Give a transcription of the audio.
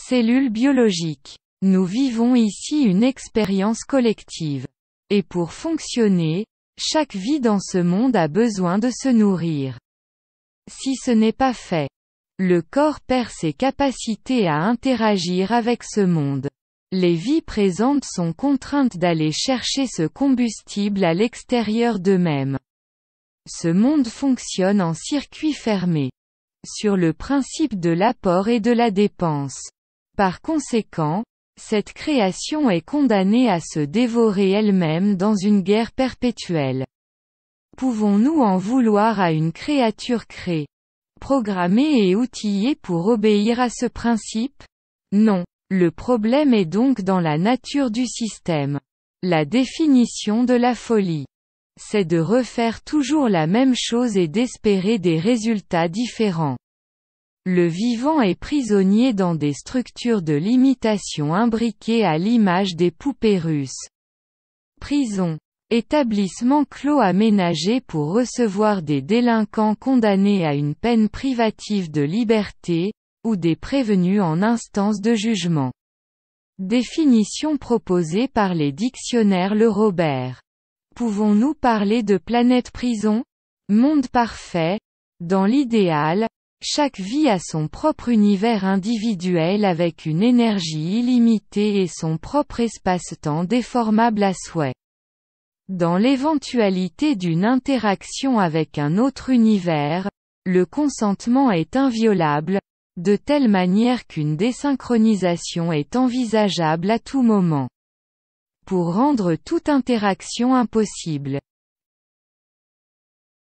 Cellules biologiques. Nous vivons ici une expérience collective. Et pour fonctionner, chaque vie dans ce monde a besoin de se nourrir. Si ce n'est pas fait, le corps perd ses capacités à interagir avec ce monde. Les vies présentes sont contraintes d'aller chercher ce combustible à l'extérieur d'eux-mêmes. Ce monde fonctionne en circuit fermé. Sur le principe de l'apport et de la dépense. Par conséquent, cette création est condamnée à se dévorer elle-même dans une guerre perpétuelle. Pouvons-nous en vouloir à une créature créée, programmée et outillée pour obéir à ce principe Non. Le problème est donc dans la nature du système. La définition de la folie. C'est de refaire toujours la même chose et d'espérer des résultats différents. Le vivant est prisonnier dans des structures de limitation imbriquées à l'image des poupées russes. Prison. Établissement clos aménagé pour recevoir des délinquants condamnés à une peine privative de liberté, ou des prévenus en instance de jugement. Définition proposée par les dictionnaires Le Robert. Pouvons-nous parler de planète prison Monde parfait Dans l'idéal, chaque vie a son propre univers individuel avec une énergie illimitée et son propre espace-temps déformable à souhait. Dans l'éventualité d'une interaction avec un autre univers, le consentement est inviolable, de telle manière qu'une désynchronisation est envisageable à tout moment. Pour rendre toute interaction impossible,